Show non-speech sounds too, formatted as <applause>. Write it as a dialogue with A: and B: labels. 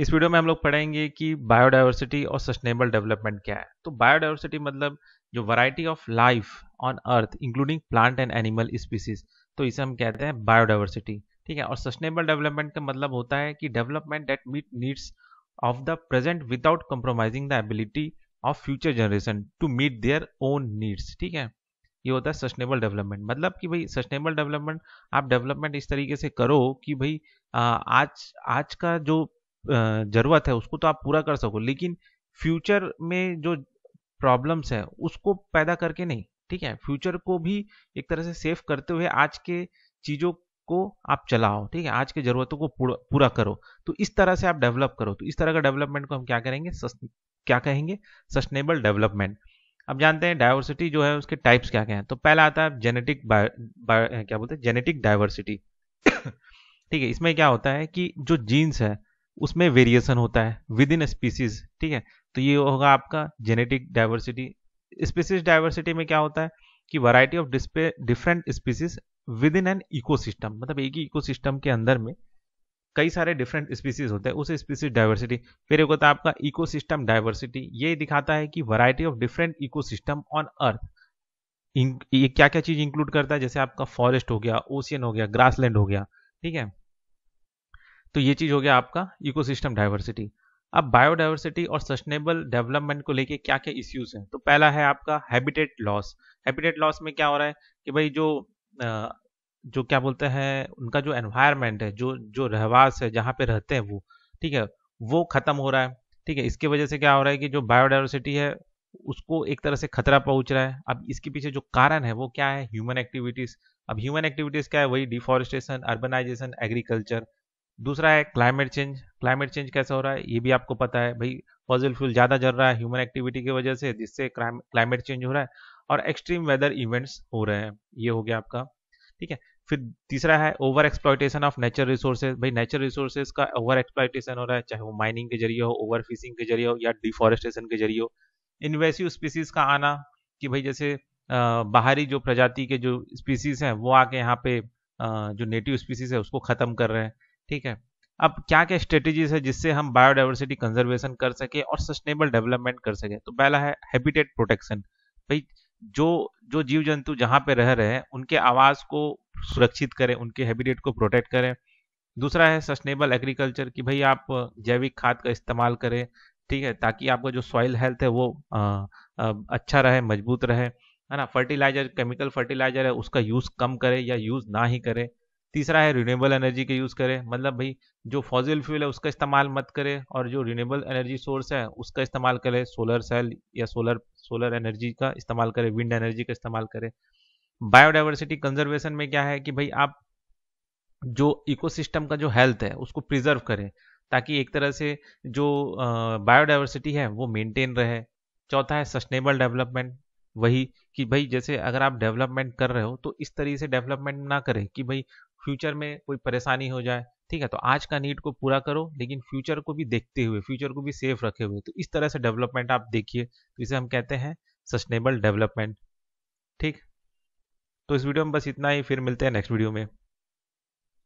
A: इस वीडियो में हम लोग पढ़ेंगे कि बायोडाइवर्सिटी और सस्टेनेबल डेवलपमेंट क्या है तो बायोडाइवर्सिटी मतलब जो variety of life on earth including plant and animal species तो इसे हम कहते हैं बायोडाइवर्सिटी ठीक है और सस्टेनेबल डेवलपमेंट का मतलब होता है कि development that meet needs of the present without compromising the ability of future generation to meet their own needs ठीक है ये होता है सस्टेनेबल डेवलपमेंट मतलब कि भाई सस्टेनेबल डेवलपमेंट आप डेवलपमेंट इस तरीके से करो कि भाई आज आज का जो ज़रूरत है उसको तो आप पूरा कर सको लेकिन फ्यूचर में जो प्रॉब्लम्स है उसको पैदा करके नहीं ठीक है फ्यूचर को भी एक तरह से सेफ करते हुए आज के चीज़ों को आप चलाओ ठीक है आज के ज़रूरतों को पूरा, करो तो इस तरह से आप डेवलप करो तो इस तरह का डेवलपमेंट को हम क्या करेंगे सस्न, क्या कहेंगे सस्टेनेबल डेवलपमेंट अब जानते हैं डायवर्सिटी जो है उसके टाइप्स क्या क्या हैं तो पहला आता है जेनेटिक क्या बोलते हैं जेनेटिक डायवर्सिटी <coughs> ठीक है इसमें क्या होता है कि जो जीन्स है उसमें वेरिएशन होता है विद इन स्पीसीज ठीक है तो ये होगा आपका जेनेटिक डाइवर्सिटी स्पीसीज डाइवर्सिटी में क्या होता है कि variety of different species within an ecosystem मतलब एक ही इकोसिस्टम के अंदर में कई सारे डिफरेंट स्पीसीज होते हैं उस स्पीसीज डाइवर्सिटी फिर एक होता है आपका इकोसिस्टम डाइवर्सिटी ये दिखाता है कि variety of different ecosystem on earth ये क्या क्या चीज इंक्लूड करता है जैसे आपका फॉरेस्ट हो गया ओशियन हो गया ग्रासलैंड हो गया ठीक है तो ये चीज़ हो गया आपका इकोसिस्टम डाइवर्सिटी अब बायोडाइवर्सिटी और सस्टेनेबल डेवलपमेंट को लेके क्या क्या इश्यूज हैं तो पहला है आपका हैबिटेट लॉस हैबिटेट लॉस में क्या हो रहा है कि भाई जो जो क्या बोलते हैं उनका जो एनवायरमेंट है जो जो रहवास है जहाँ पे रहते हैं वो ठीक है वो ख़त्म हो रहा है ठीक है इसकी वजह से क्या हो रहा है कि जो बायोडाइवर्सिटी है उसको एक तरह से खतरा पहुंच रहा है अब इसके पीछे जो कारण है वो क्या है ह्यूमन एक्टिविटीज़ अब ह्यूमन एक्टिविटीज़ क्या है वही डिफॉरेस्टेशन अर्बनाइजेशन एग्रीकल्चर दूसरा है क्लाइमेट चेंज क्लाइमेट चेंज कैसा हो रहा है ये भी आपको पता है भाई फॉजिल फ्यूल ज़्यादा जल रहा है ह्यूमन एक्टिविटी की वजह से जिससे क्लाइमेट चेंज हो रहा है और एक्सट्रीम वेदर इवेंट्स हो रहे हैं ये हो गया आपका ठीक है फिर तीसरा है over exploitation of nature resources भाई नेचर रिसोर्सेज का ओवर एक्सप्लाइटेशन हो रहा है चाहे वो माइनिंग के जरिए हो ओवर फिशिंग के जरिए हो या डिफॉरेस्टेशन के जरिए हो इन्वेसिव स्पीसीज का आना कि भाई जैसे बाहरी जो प्रजाति के जो स्पीसीज हैं वो आके यहाँ पे जो नेटिव स्पीसीज है उसको ख़त्म कर रहे हैं ठीक है अब क्या क्या स्ट्रेटेजीज है जिससे हम बायोडाइवर्सिटी कंजर्वेशन कर सके और सस्टेनेबल डेवलपमेंट कर सके तो पहला है हैबिटेट प्रोटेक्शन भाई जो जो जीव जंतु जहाँ पे रह रहे हैं उनके आवास को सुरक्षित करें उनके हैबिटेट को प्रोटेक्ट करें दूसरा है सस्टेनेबल एग्रीकल्चर कि भाई आप जैविक खाद का इस्तेमाल करें ठीक है ताकि आपका जो सॉइल हेल्थ है वो आ, आ, अच्छा रहे मजबूत रहे है ना फर्टिलाइजर केमिकल फर्टिलाइजर है उसका यूज़ कम करें या यूज़ ना ही करें तीसरा है रिन्यूएबल एनर्जी के यूज़ करें मतलब भाई जो फॉजिल फ्यूल है उसका इस्तेमाल मत करें और जो रिन्यूएबल एनर्जी सोर्स है उसका इस्तेमाल करें सोलर सेल या सोलर सोलर एनर्जी का इस्तेमाल करें विंड एनर्जी का इस्तेमाल करें बायोडाइवर्सिटी कंजर्वेशन में क्या है कि भाई आप जो इकोसिस्टम का जो हेल्थ है उसको प्रिजर्व करें ताकि एक तरह से जो बायोडाइवर्सिटी है वो मेनटेन रहे चौथा है सस्टेनेबल डेवलपमेंट वही कि भाई जैसे अगर आप डेवलपमेंट कर रहे हो तो इस तरीके से डेवलपमेंट ना करें कि भाई फ्यूचर में कोई परेशानी हो जाए ठीक है तो आज का नीड को पूरा करो लेकिन फ्यूचर को भी देखते हुए फ्यूचर को भी सेफ रखे हुए तो इस तरह से डेवलपमेंट आप देखिए तो इसे हम कहते हैं सस्टेनेबल डेवलपमेंट ठीक तो इस वीडियो में बस इतना ही फिर मिलते हैं नेक्स्ट वीडियो में